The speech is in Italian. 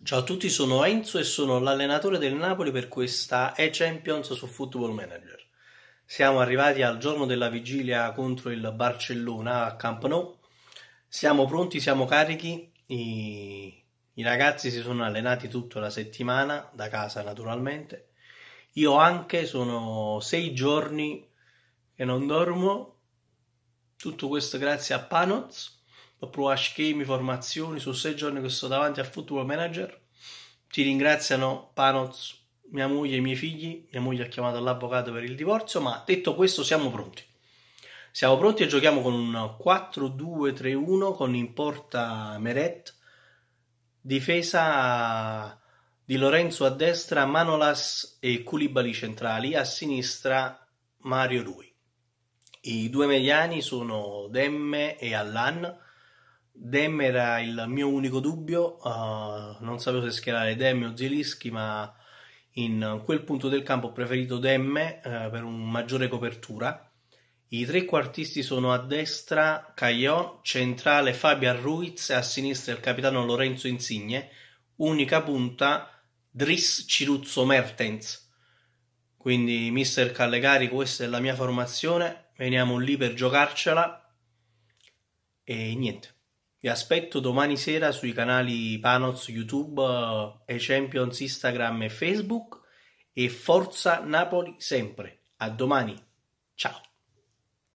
Ciao a tutti, sono Enzo e sono l'allenatore del Napoli per questa E-Champions su Football Manager. Siamo arrivati al giorno della vigilia contro il Barcellona a Camp Nou. Siamo pronti, siamo carichi. I, I ragazzi si sono allenati tutta la settimana, da casa naturalmente. Io anche sono sei giorni che non dormo. Tutto questo grazie a Panoz dopo schemi, formazioni, su sei giorni che sto davanti al football manager. Ti ringraziano Panoz, mia moglie e i miei figli. Mia moglie ha chiamato l'avvocato per il divorzio, ma detto questo siamo pronti. Siamo pronti e giochiamo con un 4-2-3-1 con in porta Meret, difesa di Lorenzo a destra, Manolas e Culibali centrali, a sinistra Mario Rui. I due mediani sono Demme e Allan, Dem era il mio unico dubbio, uh, non sapevo se schierare Dem o Zielinski, ma in quel punto del campo ho preferito Demme uh, per una maggiore copertura. I tre quartisti sono a destra Caillon, centrale Fabian Ruiz e a sinistra il capitano Lorenzo Insigne, unica punta Driss Ciruzzo Mertens. Quindi, mister Callegari, questa è la mia formazione. Veniamo lì per giocarcela. E niente. Vi aspetto domani sera sui canali Panoz YouTube, eh, e Champions Instagram e Facebook e Forza Napoli sempre. A domani. Ciao.